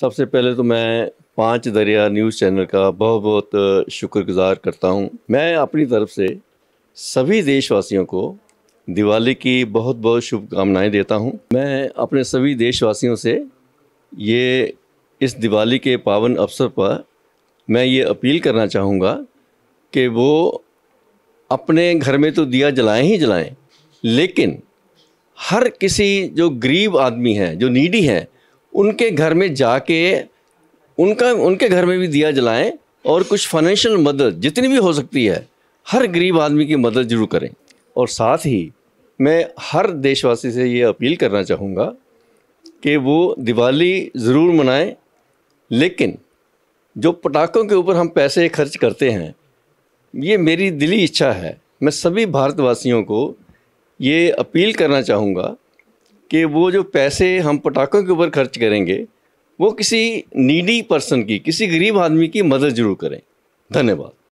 सबसे पहले तो मैं पाँच दरिया न्यूज़ चैनल का बहुत बहुत शुक्रगुजार करता हूँ मैं अपनी तरफ से सभी देशवासियों को दिवाली की बहुत बहुत शुभकामनाएं देता हूँ मैं अपने सभी देशवासियों से ये इस दिवाली के पावन अवसर पर मैं ये अपील करना चाहूँगा कि वो अपने घर में तो दिया जलाएं ही जलाएं लेकिन हर किसी जो गरीब आदमी है जो नीडी है उनके घर में जाके उनका उनके घर में भी दिया जलाएं और कुछ फाइनेंशियल मदद जितनी भी हो सकती है हर गरीब आदमी की मदद जरूर करें और साथ ही मैं हर देशवासी से ये अपील करना चाहूँगा कि वो दिवाली ज़रूर मनाएं लेकिन जो पटाखों के ऊपर हम पैसे खर्च करते हैं ये मेरी दिली इच्छा है मैं सभी भारतवासियों को ये अपील करना चाहूँगा कि वो जो पैसे हम पटाखों के ऊपर खर्च करेंगे वो किसी नीडी पर्सन की किसी गरीब आदमी की मदद जरूर करें धन्यवाद